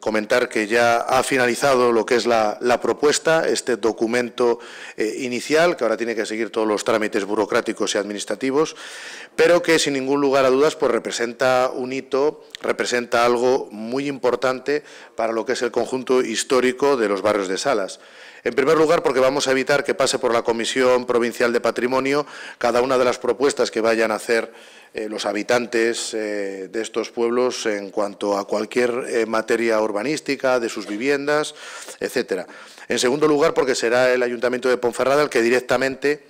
comentar que ya ha finalizado lo que es la, propuesta, este documento eh, inicial, que ahora tiene que seguir todos los trámites burocráticos y administrativos, pero que sin ningún lugar a dudas pues, representa un hito, representa algo muy importante para lo que es el conjunto histórico de los barrios de Salas. En primer lugar, porque vamos a evitar que pase por la Comisión Provincial de Patrimonio cada una de las propuestas que vayan a hacer eh, los habitantes eh, de estos pueblos en cuanto a cualquier eh, materia urbanística, de sus viviendas, etcétera. En segundo lugar, porque será el Ayuntamiento de Ponferrada el que directamente,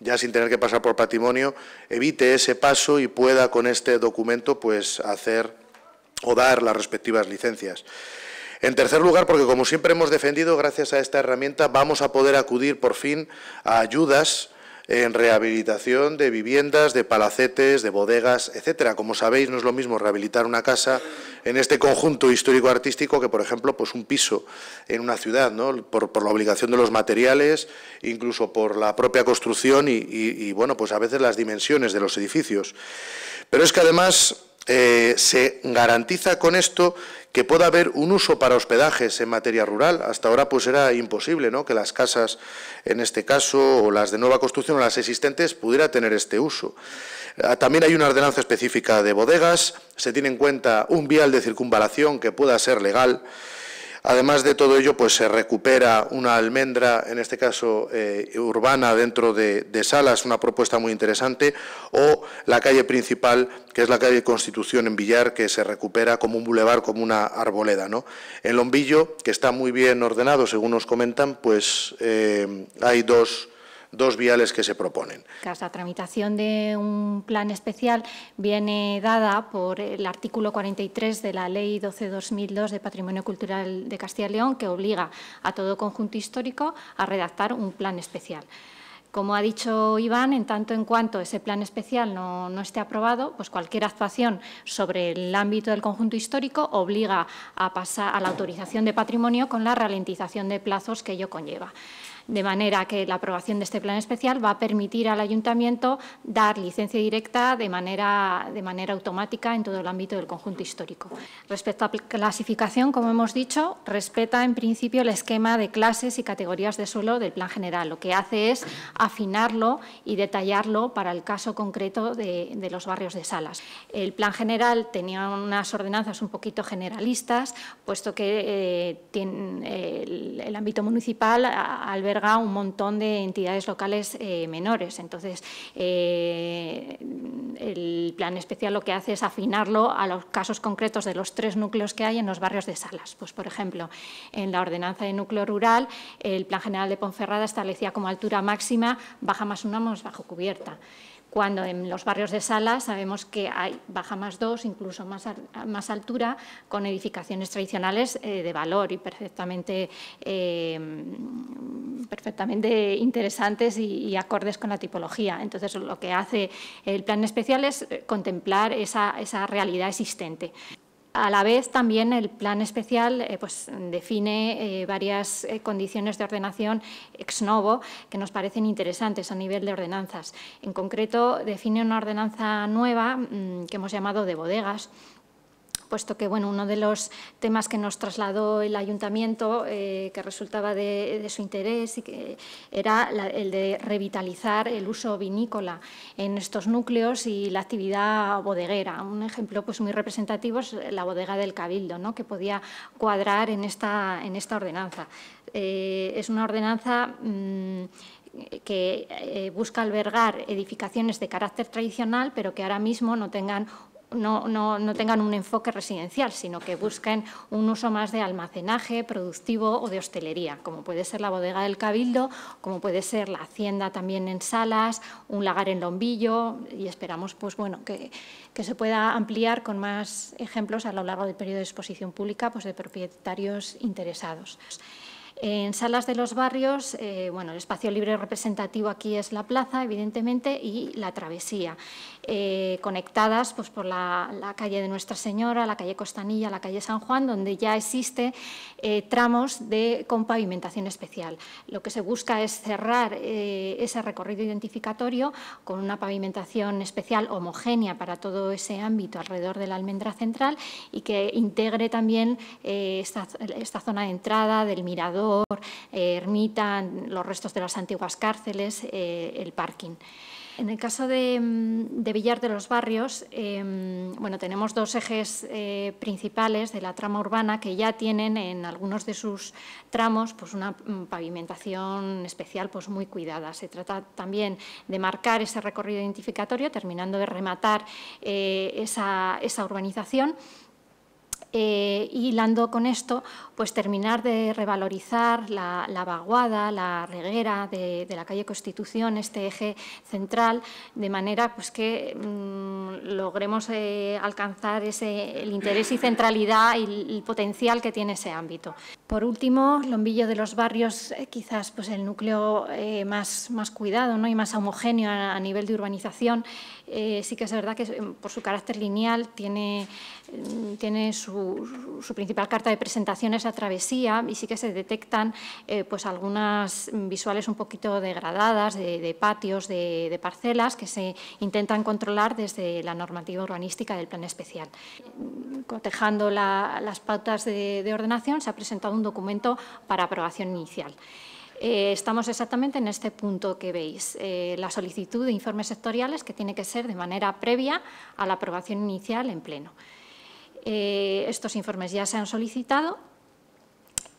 ya sin tener que pasar por patrimonio, evite ese paso y pueda con este documento pues, hacer o dar las respectivas licencias. En tercer lugar, porque como siempre hemos defendido, gracias a esta herramienta vamos a poder acudir por fin a ayudas en rehabilitación de viviendas, de palacetes, de bodegas, etcétera. Como sabéis, no es lo mismo rehabilitar una casa en este conjunto histórico-artístico que, por ejemplo, pues un piso en una ciudad, ¿no? por, la obligación de los materiales, incluso por la propia construcción y, y, bueno, pues a veces las dimensiones de los edificios. Pero es que además eh, se garantiza con esto que pueda haber un uso para hospedajes en materia rural. Hasta ahora pues era imposible ¿no? que las casas, en este caso, o las de nueva construcción o las existentes, pudiera tener este uso. Ah, también hay una ordenanza específica de bodegas, se tiene en cuenta un vial de circunvalación que pueda ser legal. Además de todo ello, pues se recupera una almendra, en este caso eh, urbana, dentro de, Salas, una propuesta muy interesante, o la calle principal, que es la calle Constitución en Villar, que se recupera como un bulevar, como una arboleda. ¿no? En Lombillo, que está muy bien ordenado, según nos comentan, pues eh, hay dos dos viales que se proponen. La tramitación de un plan especial viene dada por el artículo 43 de la Ley 12-2002 de Patrimonio Cultural de Castilla y León, que obliga a todo conjunto histórico a redactar un plan especial. Como ha dicho Iván, en tanto en cuanto ese plan especial no, no, esté aprobado, pues cualquier actuación sobre el ámbito del conjunto histórico obliga a pasar a la autorización de patrimonio con la ralentización de plazos que ello conlleva. De manera que la aprobación de este plan especial va a permitir al ayuntamiento dar licencia directa de manera, de manera automática en todo el ámbito del conjunto histórico. Respecto a clasificación, como hemos dicho, respeta en principio el esquema de clases y categorías de suelo del plan general. Lo que hace es afinarlo y detallarlo para el caso concreto de, los barrios de Salas. El plan general tenía unas ordenanzas un poquito generalistas, puesto que eh, el, ámbito municipal al ver un montón de entidades locales eh, menores. Entonces, eh, el plan especial lo que hace es afinarlo a los casos concretos de los tres núcleos que hay en los barrios de Salas. Pues, por ejemplo, en la ordenanza de núcleo rural, el Plan General de Ponferrada establecía como altura máxima baja más una más bajo cubierta cuando en los barrios de Sala sabemos que hay baja más dos, incluso más, más altura, con edificaciones tradicionales eh, de valor y perfectamente, eh, perfectamente interesantes y, acordes con la tipología. Entonces, lo que hace el plan especial es contemplar esa, esa realidad existente. A la vez, también el plan especial eh, pues, define eh, varias eh, condiciones de ordenación ex novo que nos parecen interesantes a nivel de ordenanzas. En concreto, define una ordenanza nueva mm, que hemos llamado de bodegas, puesto que bueno, uno de los temas que nos trasladó el ayuntamiento, eh, que resultaba de, su interés, y que era el de revitalizar el uso vinícola en estos núcleos y la actividad bodeguera. Un ejemplo pues, muy representativo es la bodega del Cabildo, ¿no? que podía cuadrar en esta, en esta ordenanza. Eh, es una ordenanza... Mm, que eh, busca albergar edificaciones de carácter tradicional, pero que ahora mismo no tengan no, no, tengan un enfoque residencial, sino que busquen un uso más de almacenaje productivo o de hostelería, como puede ser la bodega del Cabildo, como puede ser la hacienda también en Salas, un lagar en Lombillo, y esperamos pues, bueno, que, que se pueda ampliar con más ejemplos a lo largo del periodo de exposición pública pues, de propietarios interesados. En salas de los barrios, eh, bueno, el espacio libre representativo aquí es la plaza, evidentemente, y la travesía, eh, conectadas pues, por la, calle de Nuestra Señora, la calle Costanilla, la calle San Juan, donde ya existe eh, tramos de, con pavimentación especial. Lo que se busca es cerrar ese recorrido identificatorio con una pavimentación especial homogénea para todo ese ámbito alrededor de la almendra central y que integre también esta, esta zona de entrada del mirador eh, ermita, los restos de las antiguas cárceles, eh, el parking. En el caso de, mm, Villar de los Barrios, em, bueno, tenemos dos ejes eh, principales de la trama urbana que ya tienen en algunos de sus tramos pues una mm, pavimentación especial pues muy cuidada. Se trata también de marcar ese recorrido identificatorio, terminando de rematar esa urbanización y eh, hilando con esto, pues terminar de revalorizar la, la vaguada, la reguera de, de, la calle Constitución, este eje central, de manera pues, que mm, logremos eh, alcanzar ese, el interés y centralidad y el, potencial que tiene ese ámbito. Por último, Lombillo de los Barrios, eh, quizás pues, el núcleo más, más cuidado ¿no? y más homogéneo a, a nivel de urbanización, sí que es verdad que por su carácter lineal tiene, mm, tiene su su, principal carta de presentación es la travesía y sí que se detectan eh, pues algunas visuales un poquito degradadas de, patios, de, parcelas que se intentan controlar desde la normativa urbanística del plan especial. Cotejando las pautas de, ordenación se ha presentado un documento para aprobación inicial. Eh, estamos exactamente en este punto que veis, eh, la solicitud de informes sectoriales que tiene que ser de manera previa a la aprobación inicial en pleno. Eh, estos informes ya se han solicitado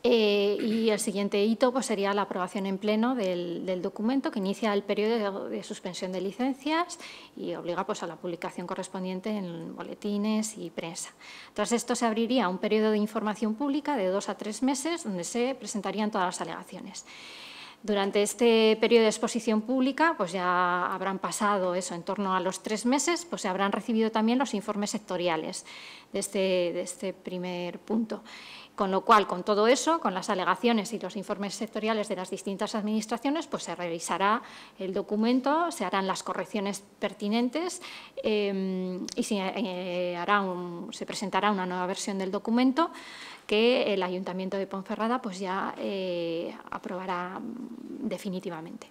eh, y el siguiente hito pues, sería la aprobación en pleno del, documento que inicia el periodo de, suspensión de licencias y obliga pues, a la publicación correspondiente en boletines y prensa. Tras esto se abriría un periodo de información pública de dos a tres meses donde se presentarían todas las alegaciones. Durante este periodo de exposición pública, pues ya habrán pasado eso, en torno a los tres meses, pues se habrán recibido también los informes sectoriales este, de este, primer punto. Con lo cual, con todo eso, con las alegaciones y los informes sectoriales de las distintas administraciones, pues se revisará el documento, se harán las correcciones pertinentes em, y eh, se presentará una nueva versión del documento que el Ayuntamiento de Ponferrada pues ya eh, aprobará mm, definitivamente.